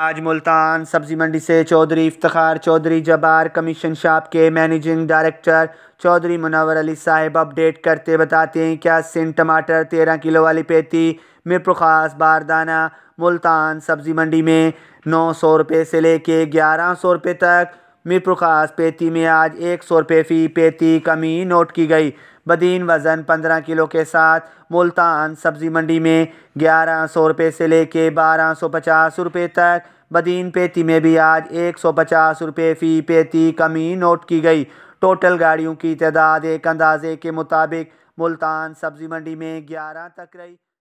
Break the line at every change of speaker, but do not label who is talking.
आज मुल्तान सब्जी मंडी से चौधरी इफ्तार चौधरी जबार कमीशन शॉप के मैनेजिंग डायरेक्टर चौधरी मुनावर अली साहब अपडेट करते बताते हैं क्या सिंध टमाटर तेरह किलो वाली पेती मिरपुर ख़ास बारदाना मुल्तान सब्जी मंडी में नौ सौ रुपये से लेके ग्यारह सौ रुपये तक मीरप्रकाश पेती में आज एक सौ रुपये फ़ी पेती कमी नोट की गई बदीन वज़न पंद्रह किलो के साथ मुल्तान सब्ज़ी मंडी में ग्यारह सौ रुपये से लेके बारह सौ पचास रुपये तक बदीन पेती में भी आज एक सौ पचास रुपये फ़ी पेती कमी नोट की गई टोटल गाड़ियों की तादाद एक अंदाजे के मुताबिक मुल्तान सब्ज़ी मंडी में
ग्यारह तक
रही